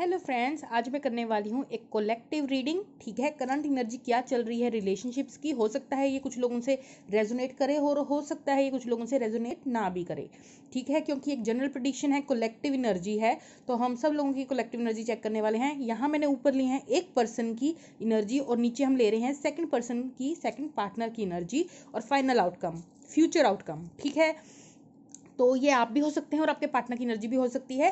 hello friends आज मैं करने वाली हूँ एक कोलेक्टिव रीडिंग ठीक है करंट एनर्जी क्या चल रही है रिलेशनशिप्स की हो सकता है ये कुछ लोगों से रेजोनेट करे और हो सकता है ये कुछ लोगों से रेजोनेट ना भी करे ठीक है क्योंकि एक जनरल प्रडिक्शन है कोलेक्टिव एनर्जी है तो हम सब लोगों की कोलेक्टिव एनर्जी चेक करने वाले हैं यहाँ मैंने ऊपर ली है एक पर्सन की एनर्जी और नीचे हम ले रहे हैं सेकेंड पर्सन की सेकेंड पार्टनर की एनर्जी और फाइनल आउटकम फ्यूचर आउटकम ठीक है तो ये आप भी हो सकते हैं और आपके पार्टनर की एनर्जी भी हो सकती है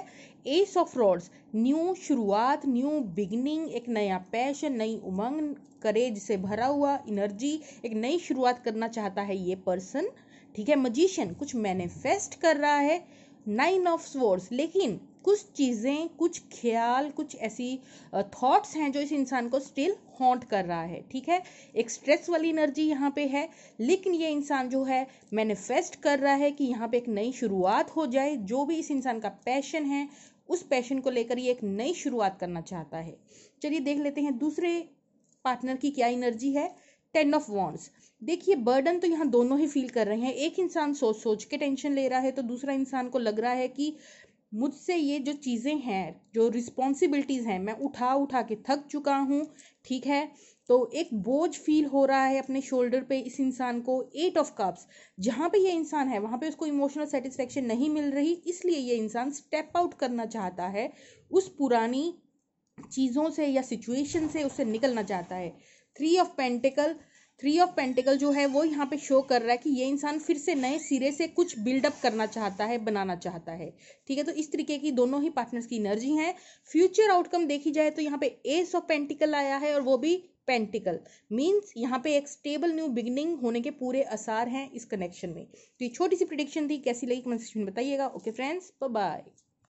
एस ऑफ रोड्स न्यू शुरुआत न्यू बिगनिंग एक नया पैशन नई उमंग करेज से भरा हुआ एनर्जी एक नई शुरुआत करना चाहता है ये पर्सन ठीक है मजिशियन कुछ मैनिफेस्ट कर रहा है नाइन ऑफ स्वोर्ड्स लेकिन कुछ चीज़ें कुछ ख्याल कुछ ऐसी थॉट्स हैं जो इस इंसान को स्टिल हॉन्ट कर रहा है ठीक है एक स्ट्रेस वाली एनर्जी यहाँ पे है लेकिन ये इंसान जो है मैनिफेस्ट कर रहा है कि यहाँ पे एक नई शुरुआत हो जाए जो भी इस इंसान का पैशन है उस पैशन को लेकर ये एक नई शुरुआत करना चाहता है चलिए देख लेते हैं दूसरे पार्टनर की क्या एनर्जी है टेन ऑफ वॉन्ट्स देखिए बर्डन तो यहाँ दोनों ही फील कर रहे हैं एक इंसान सोच सोच के टेंशन ले रहा है तो दूसरा इंसान को लग रहा है कि मुझसे ये जो चीज़ें हैं जो रिस्पॉन्सिबिलिटीज़ हैं मैं उठा उठा के थक चुका हूँ ठीक है तो एक बोझ फील हो रहा है अपने शोल्डर पे इस इंसान को एट ऑफ कप्स जहाँ पे ये इंसान है वहाँ पे उसको इमोशनल सेटिस्फेक्शन नहीं मिल रही इसलिए ये इंसान स्टेप आउट करना चाहता है उस पुरानी चीज़ों से या सिचुएशन से उससे निकलना चाहता है three of pentacles three of pentacles जो है वो यहाँ पे शो कर रहा है कि ये इंसान फिर से नए सिरे से कुछ बिल्डअप करना चाहता है बनाना चाहता है ठीक है तो इस तरीके की दोनों ही पार्टनर्स की एनर्जी है फ्यूचर आउटकम देखी जाए तो यहाँ पे एस ऑफ पेंटिकल आया है और वो भी पेंटिकल मीन्स यहाँ पे एक स्टेबल न्यू बिगनिंग होने के पूरे आसार हैं इस कनेक्शन में तो ये छोटी सी प्रिडिक्शन थी कैसी लगी कमेंट सेक्शन में बताइएगा ओके फ्रेंड्स बाय